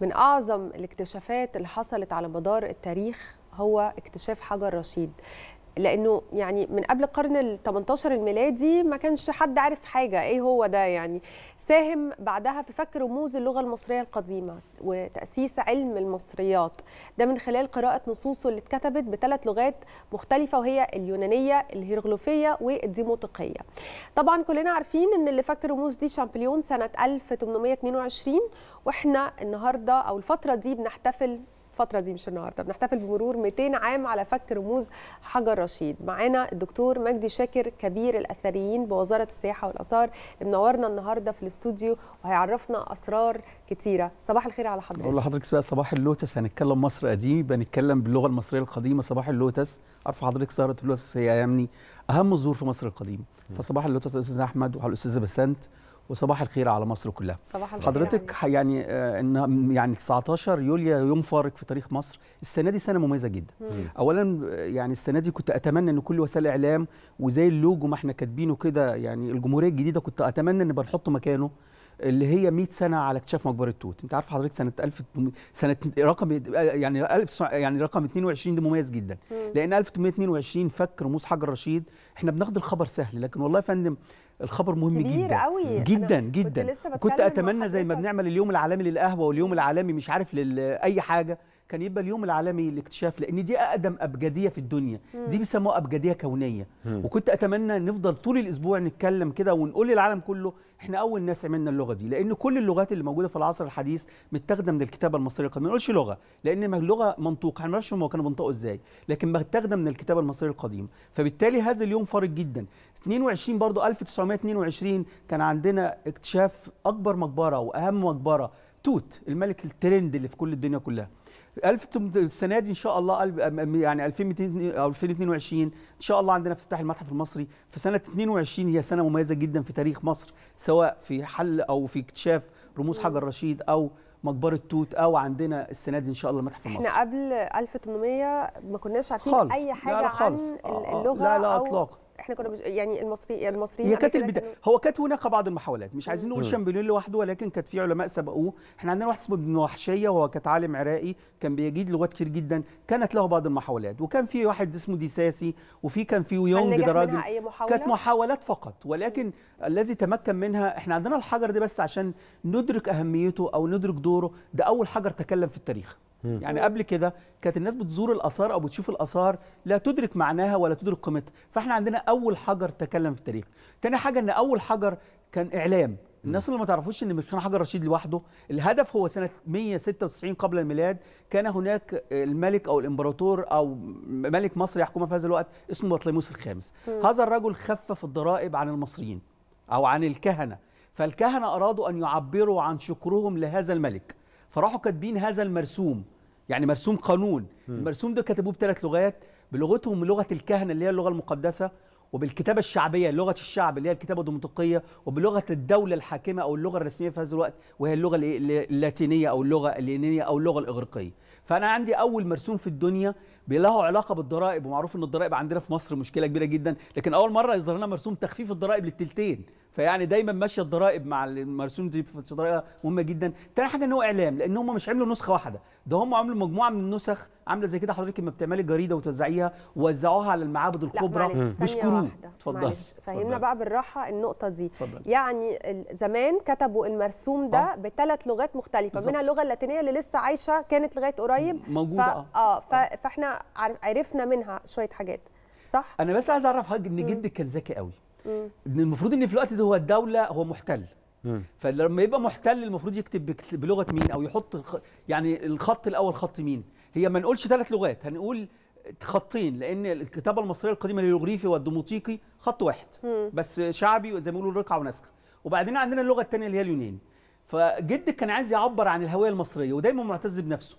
من اعظم الاكتشافات اللي حصلت على مدار التاريخ هو اكتشاف حجر رشيد لانه يعني من قبل القرن ال 18 الميلادي ما كانش حد عارف حاجه ايه هو ده يعني ساهم بعدها في فك رموز اللغه المصريه القديمه وتاسيس علم المصريات ده من خلال قراءه نصوصه اللي اتكتبت بثلاث لغات مختلفه وهي اليونانيه الهيروغليفيه والديموطيقيه طبعا كلنا عارفين ان اللي فك رموز دي شامبليون سنه 1822 واحنا النهارده او الفتره دي بنحتفل الفتره دي مش النهارده بنحتفل بمرور 200 عام على فك رموز حجر رشيد معانا الدكتور مجدي شاكر كبير الاثريين بوزاره السياحه والاثار منورنا النهارده في الاستوديو وهيعرفنا اسرار كتيره صباح الخير على حضرتك والله حضرتك بقى صباح اللوتس هنتكلم مصر قديم بنتكلم باللغه المصريه القديمه صباح اللوتس عارف حضرتك سهره اللوتس هي يعني اهم الزهور في مصر القديمه فصباح اللوتس الاستاذ احمد وعلى الاستاذه بسنت وصباح الخير على مصر كلها صباح الخير حضرتك يعني, يعني، آه، ان يعني 19 يوليو يوم فارق في تاريخ مصر السنه دي سنه مميزه جدا مم. اولا آه، يعني السنه دي كنت اتمنى ان كل وسائل الاعلام وزي اللوجو ما احنا كاتبينه كده يعني الجمهوريه الجديده كنت اتمنى ان بنحط مكانه اللي هي 100 سنه على اكتشاف مقبره توت انت عارف حضرتك سنه 1000 سنه رقم آه، يعني 1000 يعني رقم 22 ده مميز جدا مم. لان 1822 فك رموز حجر رشيد احنا بناخد الخبر سهل لكن والله يا فندم الخبر مهم كبير جدا قوي. جدا جدا كنت, كنت اتمنى زي ما بنعمل اليوم العالمي للقهوه واليوم العالمي مش عارف لاي حاجه كان يبقى اليوم العالمي للاكتشاف لان دي اقدم ابجديه في الدنيا دي بيسموها ابجديه كونيه مم. وكنت اتمنى نفضل طول الاسبوع نتكلم كده ونقول للعالم كله احنا اول ناس عملنا اللغه دي لان كل اللغات اللي موجوده في العصر الحديث متاخده من الكتابه المصريه القديمه ما نقولش لغه لان اللغه منطوق احنا ما نعرفش هم كانوا بينطقوا ازاي لكن متاخده من الكتابه المصريه القديمه فبالتالي هذا اليوم فارق جدا 22 برضه 1922 كان عندنا اكتشاف اكبر مقبره واهم مقبره توت الملك الترند اللي في كل الدنيا كلها السنه دي ان شاء الله يعني 2022 ان شاء الله عندنا افتتاح المتحف المصري فسنه 22 هي سنه مميزه جدا في تاريخ مصر سواء في حل او في اكتشاف رموز حجر رشيد او مقبره توت او عندنا السنه دي ان شاء الله المتحف المصري احنا قبل 1800 ما كناش عارفين خالص. اي حاجه لا لا خالص. عن آه، آه، اللغه لا لا اطلاقا احنا كنا يعني المصري المصري هي كانت البدايه هو كانت هناك بعض المحاولات مش عايزين نقول شامبليون لوحده ولكن كانت في علماء سبقوه احنا عندنا واحد اسمه ابن وحشيه وهو كان عالم عراقي كان بيجيد لغات كتير جدا كانت له بعض المحاولات وكان في واحد اسمه ديساسي وفي كان في يونج ده راجل كانت محاولات فقط ولكن م. الذي تمكن منها احنا عندنا الحجر ده بس عشان ندرك اهميته او ندرك دوره ده اول حجر تكلم في التاريخ مم. يعني قبل كده كانت الناس بتزور الاثار او بتشوف الاثار لا تدرك معناها ولا تدرك قيمتها فاحنا عندنا اول حجر تكلم في التاريخ تاني حاجه ان اول حجر كان اعلام الناس اللي ما تعرفوش ان مش كان حجر رشيد لوحده الهدف هو سنه 196 قبل الميلاد كان هناك الملك او الامبراطور او ملك مصر يحكمها في هذا الوقت اسمه بطليموس الخامس مم. هذا الرجل خفف الضرائب عن المصريين او عن الكهنه فالكهنه ارادوا ان يعبروا عن شكرهم لهذا الملك فراحوا كاتبين هذا المرسوم يعني مرسوم قانون م. المرسوم ده كتبوه بثلاث لغات بلغتهم لغه الكهنه اللي هي اللغه المقدسه وبالكتابه الشعبيه لغه الشعب اللي هي الكتابه الديمقراطيه وبلغه الدوله الحاكمه او اللغه الرسميه في هذا الوقت وهي اللغه اللاتينيه او اللغه اليونانيه او اللغه الاغريقيه فانا عندي اول مرسوم في الدنيا له علاقه بالضرائب ومعروف ان الضرائب عندنا في مصر مشكله كبيره جدا لكن اول مره يظهر لنا مرسوم تخفيف الضرائب للتلتين فيعني دايما ماشيه الضرائب مع المرسوم دي ضرائب مهمه جدا تاني حاجه ان هو اعلام لان هم مش عملوا نسخه واحده ده هم عملوا مجموعه من النسخ عامله زي كده حضرتك لما بتعملي جريده وتوزعيها ووزعوها على المعابد الكبرى بيشكروه اتفضل فهمنا بقى بالراحه النقطه دي تفضل. يعني زمان كتبوا المرسوم ده آه. بثلاث لغات مختلفه بالزبط. منها اللغه اللاتينيه اللي لسه عايشه كانت لغايه قريب موجوده ف... اه, آه، ف... آه. فاحنا عرفنا منها شويه حاجات صح انا بس عايز اعرف حاجه ان جدك كان ذكي قوي المفروض ان في الوقت ده هو الدوله هو محتل فلما يبقى محتل المفروض يكتب بلغه مين او يحط يعني الخط الاول خط مين هي ما نقولش ثلاث لغات هنقول خطين لان الكتابه المصريه القديمه الهيروغليفي والدموطيقي خط واحد مم. بس شعبي زي ما بيقولوا رقعه ونسخ وبعدين عندنا اللغه الثانيه اللي هي اليوناني فجدك كان عايز يعبر عن الهويه المصريه ودايما معتز بنفسه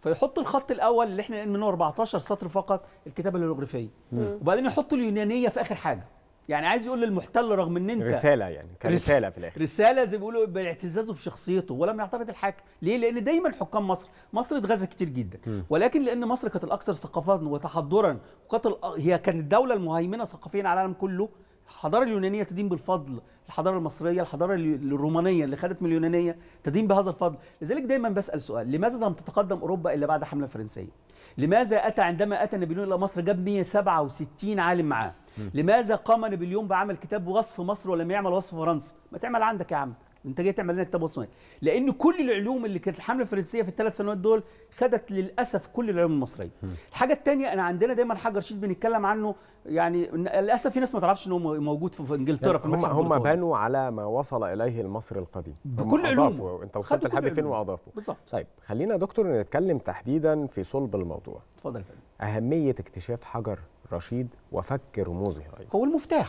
فيحط الخط الاول اللي احنا منه 14 سطر فقط الكتابه الهيروغليفيه وبعدين يحط اليونانيه في اخر حاجه يعني عايز يقول للمحتل رغم ان انت رساله يعني رساله في الاخر رساله زي ما بيقولوا باعتزازه بشخصيته ولم يعترض الحاكم ليه لان دايما حكام مصر مصر اتغزى كتير جدا م. ولكن لان مصر كانت الاكثر ثقافه وتحضرا وقتل هي كانت الدوله المهيمنه ثقافيا على العالم كله الحضاره اليونانيه تدين بالفضل الحضاره المصريه الحضاره الرومانيه اللي خدت من اليونانيه تدين بهذا الفضل لذلك دايما بسال سؤال لماذا لم تتقدم اوروبا الا بعد حمله فرنسيه لماذا اتى عندما اتى نابليون الى مصر جاب 167 عالم معاه لماذا قام نابليون بعمل كتاب وصف مصر ولم يعمل وصف فرنسا ما تعمل عندك يا عم انت جاي تعمل لنا كتاب وصف مصر. لان كل العلوم اللي كانت الحمله الفرنسيه في الثلاث سنوات دول خدت للاسف كل العلوم المصريه الحاجه الثانيه انا عندنا دايما حجر رشيد بنتكلم عنه يعني للاسف في ناس ما تعرفش ان هو موجود في انجلترا يعني في هم هم بنوا على ما وصل اليه المصري القديم بكل علومه انت وصلت لحد فين واضافوا بالظبط طيب خلينا يا دكتور نتكلم تحديدا في صلب الموضوع اتفضل يا فندم اهميه اكتشاف حجر رشيد وفك رموزه أيوة. هو المفتاح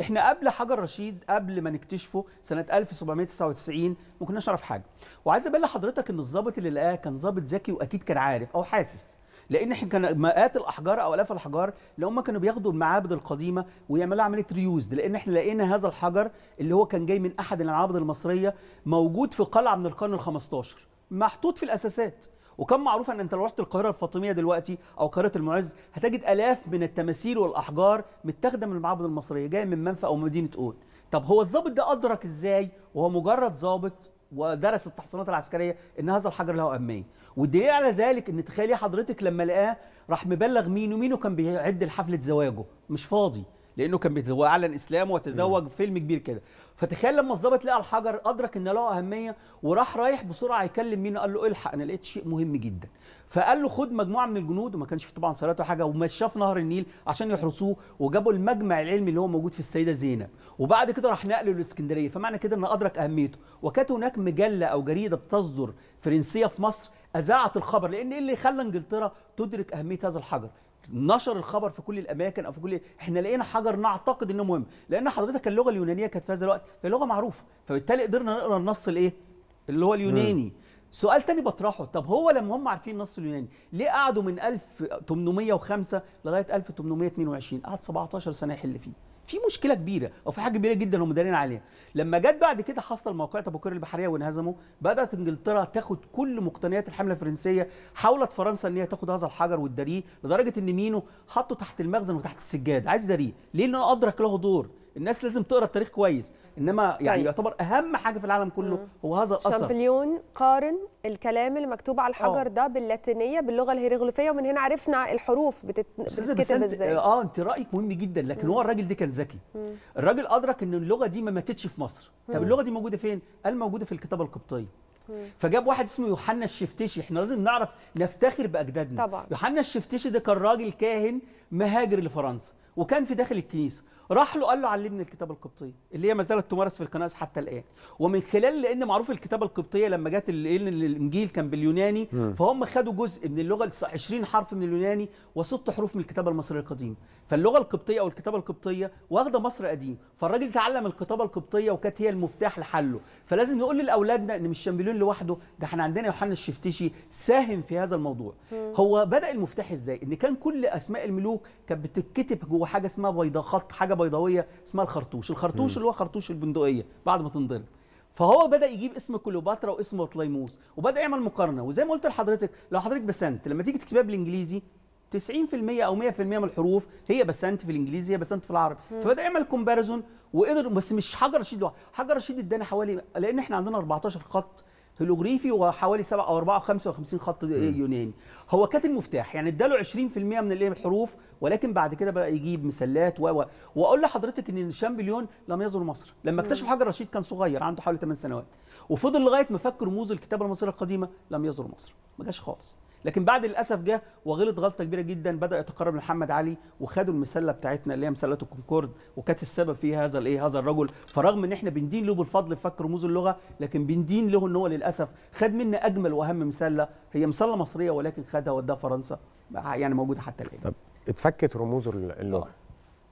احنا قبل حجر رشيد قبل ما نكتشفه سنه 1799 ما كناش نعرف حاجه وعايز ابين حضرتك ان الضابط اللي لقاه كان ضابط ذكي واكيد كان عارف او حاسس لان احنا كان مئات الاحجار او الاف الاحجار اللي هم كانوا بياخدوا المعابد القديمه ويعملوا عمليه ريوزد لان احنا لقينا هذا الحجر اللي هو كان جاي من احد المعابد المصريه موجود في قلعه من القرن ال 15 محطوط في الاساسات وكان معروف ان انت لو رحت القاهره الفاطميه دلوقتي او قاهره المعز هتجد الاف من التماثيل والاحجار متاخده من المعابد المصريه جايه من منفى او مدينه اون طب هو الضابط ده ادرك ازاي وهو مجرد ضابط ودرس التحصينات العسكريه ان هذا الحجر له اهميه والدليل على ذلك ان تخيلي حضرتك لما لقاه راح مبلغ مين ومينه كان بيعد لحفله زواجه مش فاضي لانه كان بيتعلن اسلامه وتزوج فيلم كبير كده فتخيل لما الظابط لقى الحجر ادرك ان له اهميه وراح رايح بسرعه يكلم مين قال له الحق انا لقيت شيء مهم جدا فقال له خد مجموعه من الجنود وما كانش في طبعا صلاته حاجه ومشاه في نهر النيل عشان يحرسوه وجابوا المجمع العلمي اللي هو موجود في السيده زينب وبعد كده راح نقله للاسكندريه فمعنى كده ان ادرك اهميته وكانت هناك مجله او جريده بتصدر فرنسيه في مصر اذاعت الخبر لان ايه اللي خلى انجلترا تدرك اهميه هذا الحجر نشر الخبر في كل الاماكن او في كل احنا لقينا حجر نعتقد انه مهم لان حضرتك اللغه اليونانيه كانت في هذا الوقت هي لغه معروفه فبالتالي قدرنا نقرا النص الايه اللي هو اليوناني مم. سؤال تاني بطرحه طب هو لما هم عارفين النص اليوناني ليه قعدوا من 1805 لغايه 1822 قعد 17 سنه يحل فيه في مشكله كبيره او في حاجه كبيره جدا هم دارين عليها لما جت بعد كده حصل موقعة كير البحريه وانهزموا بدات انجلترا تاخد كل مقتنيات الحمله الفرنسيه حاولت فرنسا ان هي تاخد هذا الحجر والدريه لدرجه ان مينو حطه تحت المخزن وتحت السجاد عايز يداريه ليه لانه ادرك له دور الناس لازم تقرا التاريخ كويس انما يعني طيب. يعتبر اهم حاجه في العالم كله مم. هو هذا الاثر شامبليون قارن الكلام اللي مكتوب على الحجر آه. ده باللاتينيه باللغه الهيروغليفيه ومن هنا عرفنا الحروف بتت... بتتكتب ازاي آه،, اه انت رايك مهم جدا لكن مم. هو الراجل ده كان ذكي الراجل ادرك ان اللغه دي ما ماتتش في مصر طب اللغه دي موجوده فين قال موجوده في الكتابه القبطيه فجاب واحد اسمه يوحنا الشفتشي احنا لازم نعرف نفتخر باجدادنا طبعا يوحنا الشفتشي ده كان راجل كاهن مهاجر لفرنسا وكان في داخل الكنيسه راح له قال له علمني الكتابه القبطيه اللي هي ما زالت تمارس في الكنائس حتى الان ومن خلال لان معروف الكتابه القبطيه لما جت الانجيل كان باليوناني فهم خدوا جزء من اللغه 20 حرف من اليوناني وست حروف من الكتابه المصريه القديمه فاللغه القبطيه او الكتابه القبطيه واخده مصر قديم فالراجل تعلم الكتابه القبطيه وكانت هي المفتاح لحله فلازم نقول لاولادنا ان مش شامبليون لوحده ده احنا عندنا يوحنا الشفتيشي ساهم في هذا الموضوع هو بدا المفتاح ازاي ان كان كل اسماء الملوك كانت بتتكتب جوه حاجه اسمها بيضاخات حاجه حاجه بيضاويه اسمها الخرطوش الخرطوش اللي هو خرطوش البندقيه بعد ما تنضرب فهو بدا يجيب اسم كليوباترا واسم بطليموس وبدا يعمل مقارنه وزي ما قلت لحضرتك لو حضرتك بسنت لما تيجي تكتبها بالانجليزي 90% او 100% من الحروف هي بسنت في الانجليزي هي بسنت في العربي فبدا يعمل كومباريزون وقدر بس مش حجر رشيد حجر رشيد اداني حوالي لان احنا عندنا 14 خط هيلوغريفي وحوالي 7 او 4 او 55 خط يوناني هو كاتب مفتاح يعني اداله 20% من الايه الحروف ولكن بعد كده بقى يجيب مسلات و و واقول لحضرتك ان شامبليون لم يزور مصر لما اكتشف حجر رشيد كان صغير عنده حوالي 8 سنوات وفضل لغايه ما فك رموز الكتابه المصريه القديمه لم يزور مصر ما جاش خالص لكن بعد للاسف جه وغلط غلطه كبيره جدا بدا يتقرب لمحمد علي وخدوا المسله بتاعتنا اللي هي مسله الكونكورد وكانت السبب فيها هذا الايه هذا الرجل فرغم ان احنا بندين له بالفضل في فك رموز اللغه لكن بندين له ان هو للاسف خد منا اجمل واهم مسله هي مسله مصريه ولكن خدها وداها فرنسا يعني موجوده حتى الان طب اتفكت رموز اللغه آه.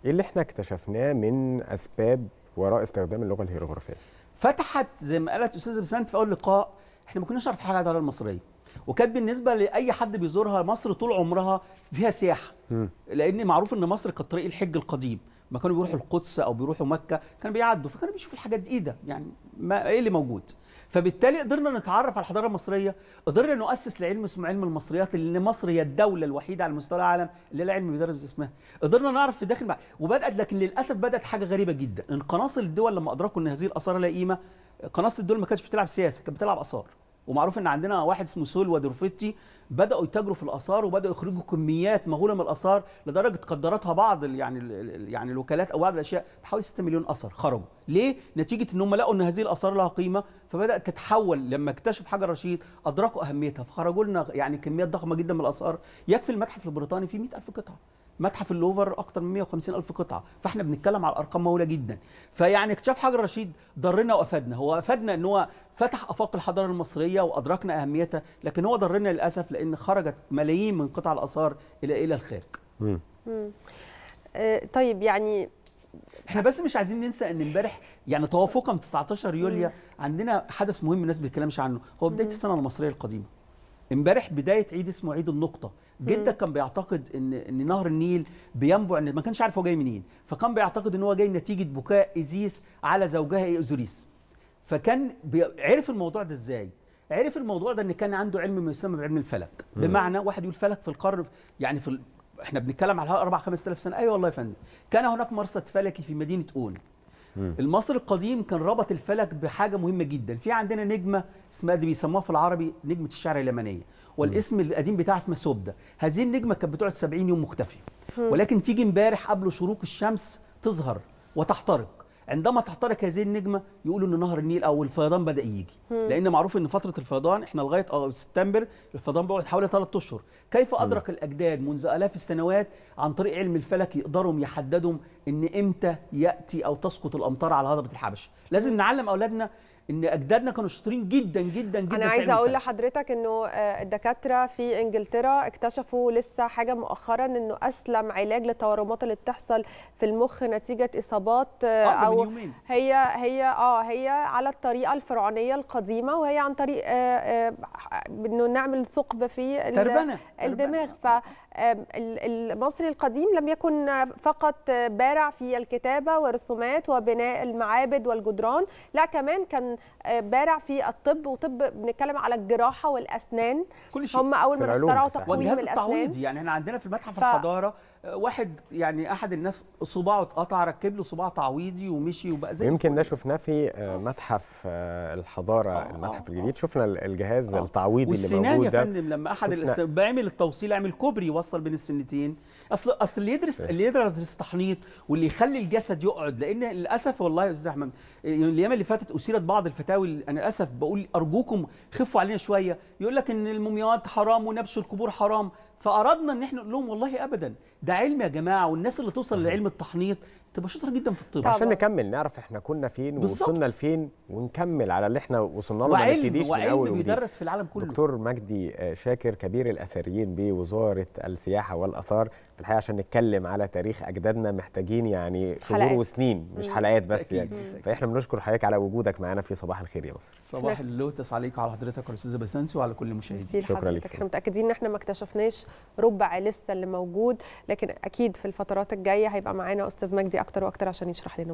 ايه اللي احنا اكتشفناه من اسباب وراء استخدام اللغه الهيروغرافيه فتحت زي ما قالت استاذه بسنت في اول لقاء احنا ما كناش نعرف حاجه عن المصريه وكانت بالنسبه لاي حد بيزورها مصر طول عمرها فيها سياحه لان معروف ان مصر كانت طريق الحج القديم ما كانوا بيروحوا القدس او بيروحوا مكه كانوا بيعدوا فكانوا بيشوفوا الحاجات دي ايه ده يعني ما ايه اللي موجود فبالتالي قدرنا نتعرف على الحضاره المصريه قدرنا نؤسس لعلم اسمه علم المصريات لان مصر هي الدوله الوحيده على مستوى العالم اللي العلم علم بيدرس اسمها قدرنا نعرف في داخل وبدات لكن للاسف بدات حاجه غريبه جدا ان قناصل الدول لما ادركوا ان هذه الاثار لها قيمه قناصل الدول ما كانتش بتلعب سياسه كانت بتلعب اثار ومعروف ان عندنا واحد اسمه سول ودورفيتي بداوا يتاجروا في الاثار وبداوا يخرجوا كميات مهوله من الاثار لدرجه قدرتها بعض يعني يعني الوكالات او بعض الاشياء بحوالي 6 مليون اثر خرجوا ليه نتيجه ان هم لقوا ان هذه الاثار لها قيمه فبدات تتحول لما اكتشف حجر رشيد ادركوا اهميتها فخرجوا لنا يعني كميات ضخمه جدا من الاثار يكفي المتحف البريطاني فيه 100000 قطعه متحف اللوفر اكتر من 150 الف قطعه فاحنا بنتكلم على ارقام مهوله جدا فيعني اكتشاف حجر رشيد ضرنا وافادنا هو افادنا ان هو فتح افاق الحضاره المصريه وادركنا اهميتها لكن هو ضرنا للاسف لان خرجت ملايين من قطع الاثار الى الى الخارج آه، طيب يعني احنا بس مش عايزين ننسى ان امبارح يعني توافقا 19 يوليو عندنا حدث مهم الناس ما بتتكلمش عنه هو بدايه السنه المصريه القديمه امبارح بدايه عيد اسمه عيد النقطه جده كان بيعتقد ان ان نهر النيل بينبع ان ما كانش عارف هو جاي منين فكان بيعتقد ان هو جاي نتيجه بكاء ايزيس على زوجها ايزوريس فكان بي... عرف الموضوع ده ازاي عرف الموضوع ده ان كان عنده علم ما يسمى بعلم الفلك مم. بمعنى واحد يقول فلك في القرن يعني في ال... احنا بنتكلم على 4 5000 سنه ايوه والله يا فندم كان هناك مرصد فلكي في مدينه اون المصري القديم كان ربط الفلك بحاجه مهمه جدا في عندنا نجمه اسمها دي بيسموها في العربي نجمه الشعر اليمنيه والاسم القديم بتاعها اسمها سوبدا هذه النجمه كانت بتقعد 70 يوم مختفيه ولكن تيجي امبارح قبل شروق الشمس تظهر وتحترق عندما تحترق هذه النجمه يقولوا ان نهر النيل او الفيضان بدا يجي لان معروف ان فتره الفيضان احنا لغايه سبتمبر الفيضان بيقعد حوالي 3 اشهر كيف ادرك الاجداد منذ الاف السنوات عن طريق علم الفلك يقدروا يحددوا ان امتى ياتي او تسقط الامطار على هضبه الحبشه لازم نعلم اولادنا ان اجدادنا كانوا شاطرين جدا جدا جدا انا عايزه اقول لحضرتك انه آه، الدكاتره في انجلترا اكتشفوا لسه حاجه مؤخرا انه اسلم علاج للتورمات اللي بتحصل في المخ نتيجه اصابات آه, آه، او من هي هي اه هي على الطريقه الفرعونيه القديمه وهي عن طريق آه، انه نعمل ثقب في تربنة. الدماغ تربنة. المصري القديم لم يكن فقط بارع في الكتابة والرسومات وبناء المعابد والجدران لا كمان كان آه، بارع في الطب وطب بنتكلم على الجراحة والأسنان كل شيء هم أول ما اخترعوا تقويم الأسنان التعويضي يعني احنا عندنا في المتحف ف... الحضارة آه، واحد يعني أحد الناس صباعه اتقطع ركب له صباع تعويضي ومشي وبقى زي يمكن ده شفناه في آه، متحف الحضارة آه المتحف الجديد شفنا الجهاز آه التعويضي اللي موجود ده والسنان يا فندم لما أحد بعمل التوصيل عمل كوبري يوصل بين السنتين اصل اصل اللي يدرس إيه. اللي يدرس تحنيط واللي يخلي الجسد يقعد لان للاسف والله يا استاذ احمد الايام اللي فاتت اثيرت بعض الفتاوي انا للاسف بقول ارجوكم خفوا علينا شويه يقول لك ان المومياوات حرام ونبش القبور حرام فاردنا ان احنا نقول لهم والله ابدا ده علم يا جماعه والناس اللي توصل لعلم التحنيط تبقى شاطره جدا في الطب عشان نكمل نعرف احنا كنا فين ووصلنا لفين ونكمل على اللي احنا وصلنا له ما نبتديش من اول وعلم بيدرس في العالم كله دكتور مجدي آه، شاكر كبير الاثريين بوزاره السياحه والاثار في الحقيقه عشان نتكلم على تاريخ اجدادنا محتاجين يعني شهور وسنين مش حلقات بس أكيد. يعني فاحنا بنشكر حضرتك على وجودك معانا في صباح الخير يا مصر صباح نعم. اللوتس عليك وعلى حضرتك والاستاذه استاذه وعلى كل المشاهدين شكرا لك احنا متاكدين ان احنا ما اكتشفناش ربع لسه اللي موجود لكن اكيد في الفترات الجايه هيبقى معانا استاذ مجدي اكتر واكتر عشان يشرح لنا